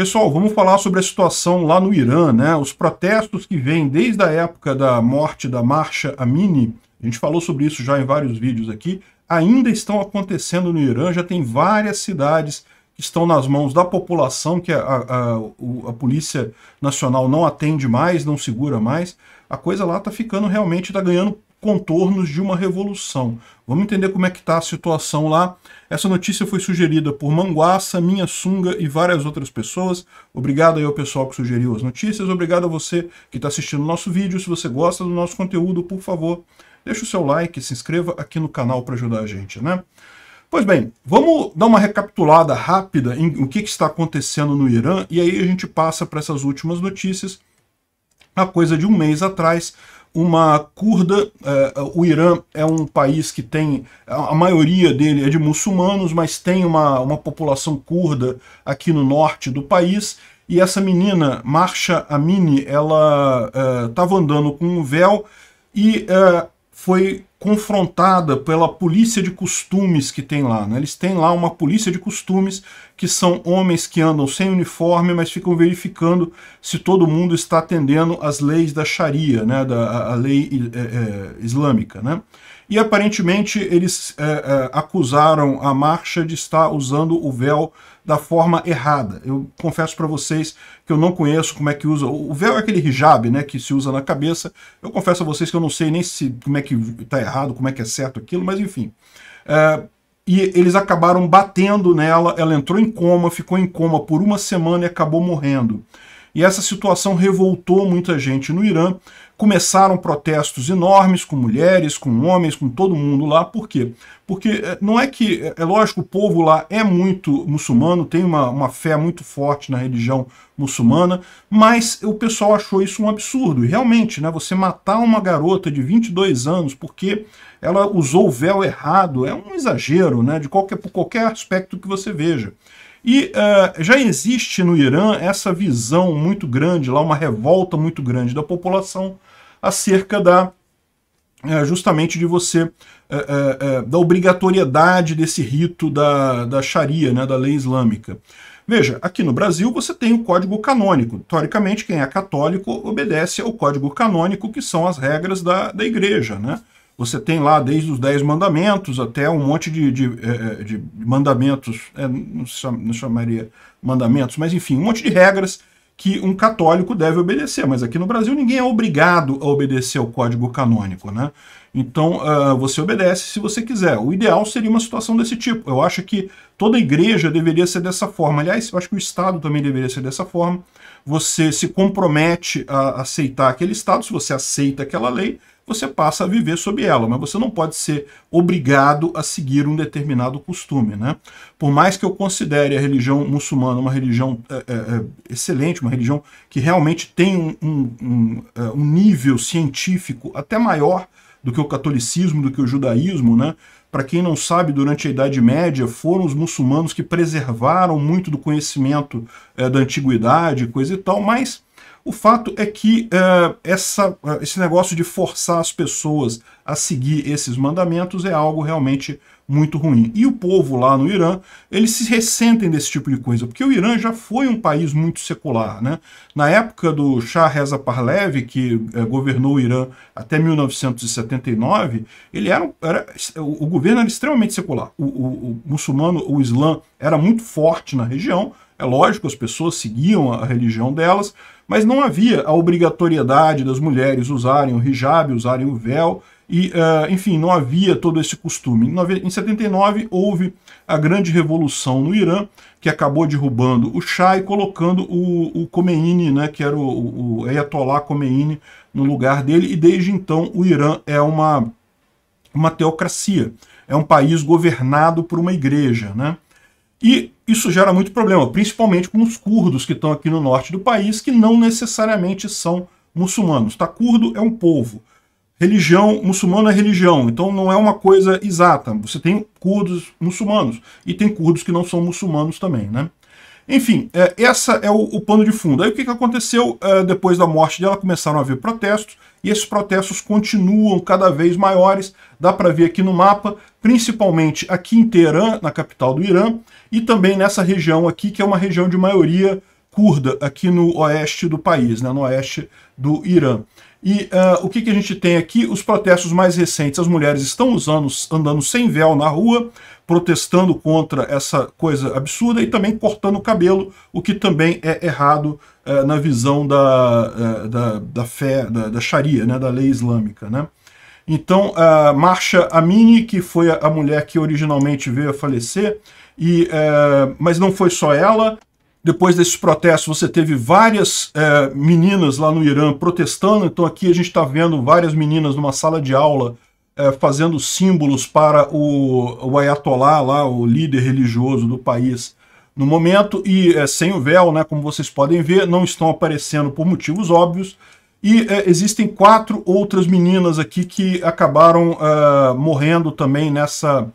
Pessoal, vamos falar sobre a situação lá no Irã, né? Os protestos que vêm desde a época da morte da Marcha Amini, a gente falou sobre isso já em vários vídeos aqui, ainda estão acontecendo no Irã, já tem várias cidades que estão nas mãos da população, que a, a, a, a Polícia Nacional não atende mais, não segura mais. A coisa lá está ficando realmente, está ganhando contornos de uma revolução. Vamos entender como é que está a situação lá. Essa notícia foi sugerida por Manguaça, Minha Sunga e várias outras pessoas. Obrigado aí ao pessoal que sugeriu as notícias. Obrigado a você que está assistindo o nosso vídeo. Se você gosta do nosso conteúdo, por favor, deixe o seu like, se inscreva aqui no canal para ajudar a gente, né? Pois bem, vamos dar uma recapitulada rápida em o que, que está acontecendo no Irã e aí a gente passa para essas últimas notícias. A coisa de um mês atrás, uma curda. É, o Irã é um país que tem, a maioria dele é de muçulmanos, mas tem uma, uma população curda aqui no norte do país. E essa menina, Marsha Amini, ela estava é, andando com um véu e é, foi confrontada pela polícia de costumes que tem lá. Né? Eles têm lá uma polícia de costumes que são homens que andam sem uniforme, mas ficam verificando se todo mundo está atendendo às leis da Sharia, né? da a, a lei é, é, islâmica. Né? E aparentemente eles é, é, acusaram a marcha de estar usando o véu da forma errada. Eu confesso para vocês que eu não conheço como é que usa. O véu é aquele hijab, né, que se usa na cabeça. Eu confesso a vocês que eu não sei nem se como é que está errado, como é que é certo aquilo, mas enfim. É, e eles acabaram batendo nela, ela entrou em coma, ficou em coma por uma semana e acabou morrendo. E essa situação revoltou muita gente no Irã, começaram protestos enormes com mulheres, com homens, com todo mundo lá. Por quê? Porque eh, não é que, eh, é lógico, o povo lá é muito muçulmano, tem uma, uma fé muito forte na religião muçulmana, mas o pessoal achou isso um absurdo. E realmente, né, você matar uma garota de 22 anos porque ela usou o véu errado é um exagero, né, de qualquer, por qualquer aspecto que você veja. E uh, já existe no Irã essa visão muito grande, lá uma revolta muito grande da população acerca da uh, justamente de você uh, da obrigatoriedade desse rito da, da Sharia, né, da lei islâmica. Veja, aqui no Brasil você tem o código canônico. Teoricamente, quem é católico obedece ao código canônico, que são as regras da, da igreja, né? Você tem lá desde os Dez Mandamentos até um monte de, de, de, é, é, de mandamentos, é, não, não chamaria mandamentos, mas enfim, um monte de regras que um católico deve obedecer, mas aqui no Brasil ninguém é obrigado a obedecer ao código canônico, né? Então uh, você obedece se você quiser. O ideal seria uma situação desse tipo. Eu acho que toda igreja deveria ser dessa forma. Aliás, eu acho que o Estado também deveria ser dessa forma. Você se compromete a aceitar aquele Estado, se você aceita aquela lei, você passa a viver sob ela, mas você não pode ser obrigado a seguir um determinado costume. Né? Por mais que eu considere a religião muçulmana uma religião é, é, é excelente, uma religião que realmente tem um, um, um, é, um nível científico até maior do que o catolicismo, do que o judaísmo, né? Para quem não sabe, durante a Idade Média foram os muçulmanos que preservaram muito do conhecimento é, da antiguidade, coisa e tal, mas o fato é que uh, essa, uh, esse negócio de forçar as pessoas a seguir esses mandamentos é algo realmente muito ruim. E o povo lá no Irã, eles se ressentem desse tipo de coisa, porque o Irã já foi um país muito secular. Né? Na época do Shah Reza Parlev, que uh, governou o Irã até 1979, ele era, era o, o governo era extremamente secular. O, o, o muçulmano, o Islã, era muito forte na região, é lógico, as pessoas seguiam a religião delas, mas não havia a obrigatoriedade das mulheres usarem o hijab, usarem o véu, e, eh, enfim, não havia todo esse costume. Em 79 houve a grande revolução no Irã, que acabou derrubando o Shah e colocando o, o Khomeini, né, que era o, o Ayatollah Khomeini, no lugar dele, e desde então o Irã é uma, uma teocracia, é um país governado por uma igreja, né? E isso gera muito problema, principalmente com os curdos que estão aqui no norte do país, que não necessariamente são muçulmanos. Tá? Curdo é um povo. Religião, muçulmano é religião, então não é uma coisa exata. Você tem curdos muçulmanos e tem curdos que não são muçulmanos também, né? Enfim, é, essa é o, o, pano de fundo. Aí o que, que aconteceu é, depois da morte dela? Começaram a haver protestos, e esses protestos continuam cada vez maiores. Dá para ver aqui no mapa, principalmente aqui em Teherã, na capital do Irã, e também nessa região aqui, que é uma região de maioria curda, aqui no oeste do país, né, no oeste do Irã. E uh, o que, que a gente tem aqui? Os protestos mais recentes, as mulheres estão usando, andando sem véu na rua, protestando contra essa coisa absurda e também cortando o cabelo, o que também é errado uh, na visão da, uh, da, da, fé, da, da Sharia, né, da lei islâmica. Né? Então, a Marcha Amini, que foi a, a mulher que originalmente veio a falecer, e, mas não foi só ela, depois desses protestos, você teve várias é, meninas lá no Irã protestando. Então aqui a gente está vendo várias meninas numa sala de aula é, fazendo símbolos para o, o Ayatollah, lá, o líder religioso do país, no momento. E é, sem o véu, né, como vocês podem ver, não estão aparecendo por motivos óbvios. E existem quatro outras meninas aqui que acabaram morrendo também nessa,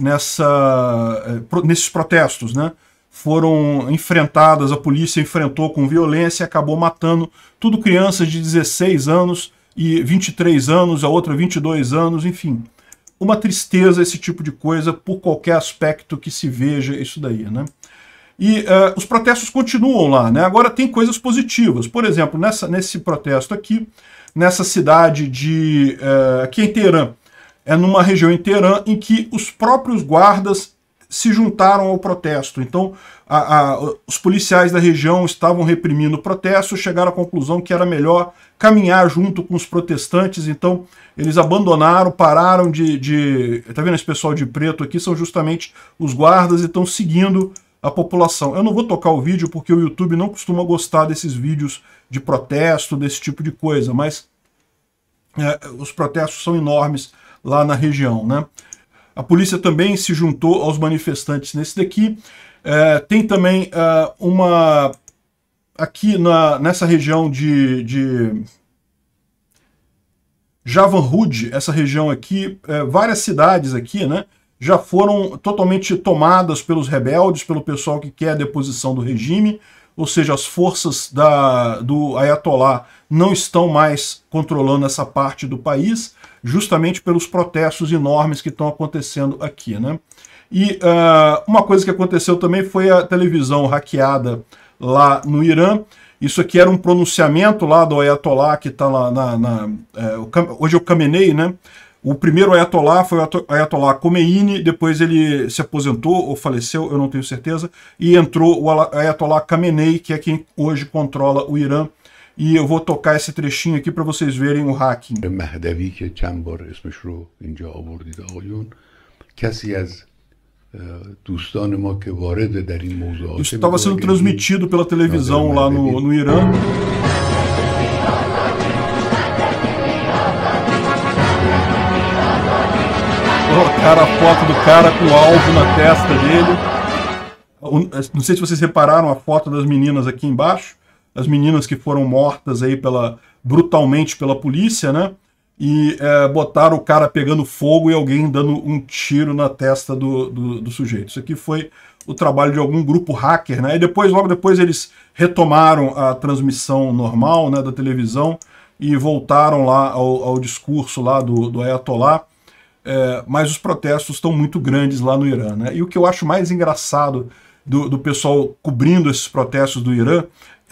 nessa, nesses protestos, né? foram enfrentadas, a polícia enfrentou com violência, e acabou matando tudo crianças de 16 anos e 23 anos, a outra 22 anos, enfim. Uma tristeza esse tipo de coisa por qualquer aspecto que se veja isso daí, né? E uh, os protestos continuam lá, né? Agora tem coisas positivas. Por exemplo, nessa, nesse protesto aqui, nessa cidade de... Uh, aqui em Teherã. É numa região em Teherã em que os próprios guardas se juntaram ao protesto. Então, a, a, os policiais da região estavam reprimindo o protesto, chegaram à conclusão que era melhor caminhar junto com os protestantes, então eles abandonaram, pararam de. de tá vendo esse pessoal de preto aqui? São justamente os guardas e estão seguindo a população. Eu não vou tocar o vídeo porque o YouTube não costuma gostar desses vídeos de protesto, desse tipo de coisa, mas é, os protestos são enormes lá na região, né? A polícia também se juntou aos manifestantes nesse daqui. É, tem também é, uma... Aqui na, nessa região de, de Javanhood, essa região aqui, é, várias cidades aqui, né? Já foram totalmente tomadas pelos rebeldes, pelo pessoal que quer a deposição do regime, ou seja, as forças da, do Ayatollah não estão mais controlando essa parte do país justamente pelos protestos enormes que estão acontecendo aqui. Né? E uh, uma coisa que aconteceu também foi a televisão hackeada lá no Irã. Isso aqui era um pronunciamento lá do Ayatollah, que está lá na... na é, hoje eu é caminei, né? O primeiro Ayatollah foi o Ayatollah Khomeini, depois ele se aposentou ou faleceu, eu não tenho certeza, e entrou o Ayatollah Khamenei, que é quem hoje controla o Irã e eu vou tocar esse trechinho aqui para vocês verem o hacking. مهدوی که چند اسمش رو اینجا آوردید آقایون کسی از دوستان ما که وارد در این موضوعات estava sendo transmitido pela televisão lá no, no Irã. Colocaram a foto do cara com o alvo na testa dele. Não sei se vocês repararam a foto das meninas aqui embaixo as meninas que foram mortas aí pela, brutalmente pela polícia, né? E é, botaram o cara pegando fogo e alguém dando um tiro na testa do, do, do sujeito. Isso aqui foi o trabalho de algum grupo hacker, né? E depois, logo depois, eles retomaram a transmissão normal né, da televisão e voltaram lá ao, ao discurso lá do, do Ayatollah. É, mas os protestos estão muito grandes lá no Irã. Né? E o que eu acho mais engraçado do, do pessoal cobrindo esses protestos do Irã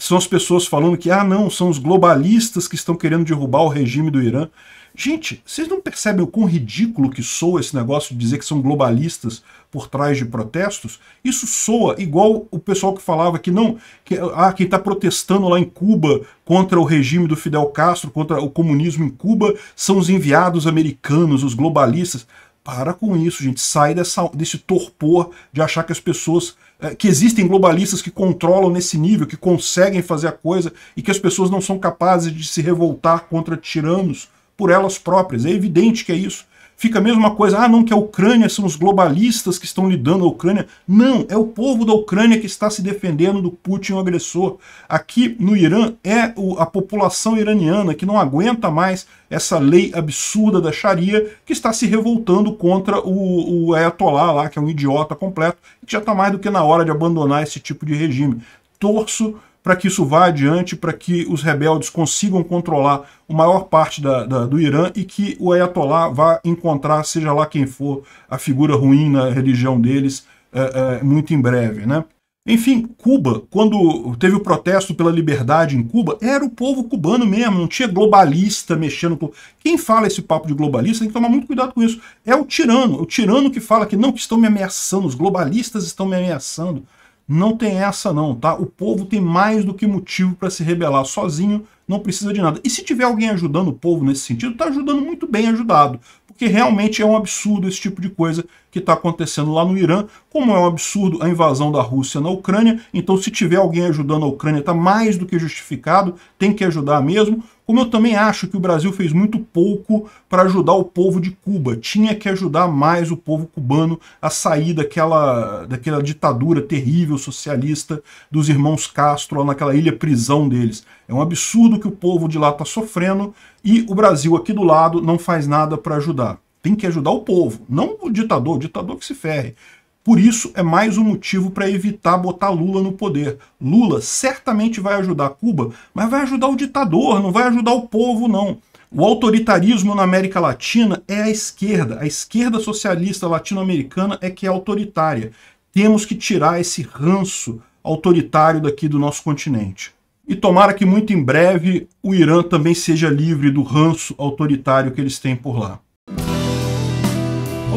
são as pessoas falando que, ah, não, são os globalistas que estão querendo derrubar o regime do Irã. Gente, vocês não percebem o quão ridículo que soa esse negócio de dizer que são globalistas por trás de protestos? Isso soa igual o pessoal que falava que não, que, ah, quem está protestando lá em Cuba contra o regime do Fidel Castro, contra o comunismo em Cuba, são os enviados americanos, os globalistas. Para com isso, gente. Sai dessa, desse torpor de achar que as pessoas. É, que existem globalistas que controlam nesse nível, que conseguem fazer a coisa e que as pessoas não são capazes de se revoltar contra tiranos por elas próprias. É evidente que é isso. Fica a mesma coisa, ah, não, que a Ucrânia são os globalistas que estão lidando a Ucrânia. Não, é o povo da Ucrânia que está se defendendo do Putin, o agressor. Aqui no Irã é a população iraniana que não aguenta mais essa lei absurda da Sharia que está se revoltando contra o, o Ayatollah lá, que é um idiota completo, que já está mais do que na hora de abandonar esse tipo de regime. Torço para que isso vá adiante, para que os rebeldes consigam controlar a maior parte da, da, do Irã e que o Ayatollah vá encontrar, seja lá quem for, a figura ruim na religião deles é, é, muito em breve. Né? Enfim, Cuba, quando teve o protesto pela liberdade em Cuba, era o povo cubano mesmo, não tinha globalista mexendo com. Quem fala esse papo de globalista tem que tomar muito cuidado com isso. É o tirano, é o tirano que fala que não, que estão me ameaçando, os globalistas estão me ameaçando. Não tem essa não, tá? O povo tem mais do que motivo para se rebelar sozinho, não precisa de nada. E se tiver alguém ajudando o povo nesse sentido, tá ajudando muito bem ajudado, porque realmente é um absurdo esse tipo de coisa que está acontecendo lá no Irã, como é um absurdo a invasão da Rússia na Ucrânia, então se tiver alguém ajudando a Ucrânia, tá mais do que justificado, tem que ajudar mesmo. Como eu também acho que o Brasil fez muito pouco para ajudar o povo de Cuba. Tinha que ajudar mais o povo cubano a sair daquela, daquela ditadura terrível socialista dos irmãos Castro, lá naquela ilha prisão deles. É um absurdo que o povo de lá está sofrendo e o Brasil aqui do lado não faz nada para ajudar. Tem que ajudar o povo, não o ditador, o ditador que se ferre. Por isso, é mais um motivo para evitar botar Lula no poder. Lula certamente vai ajudar Cuba, mas vai ajudar o ditador, não vai ajudar o povo, não. O autoritarismo na América Latina é a esquerda. A esquerda socialista latino-americana é que é autoritária. Temos que tirar esse ranço autoritário daqui do nosso continente. E tomara que muito em breve o Irã também seja livre do ranço autoritário que eles têm por lá.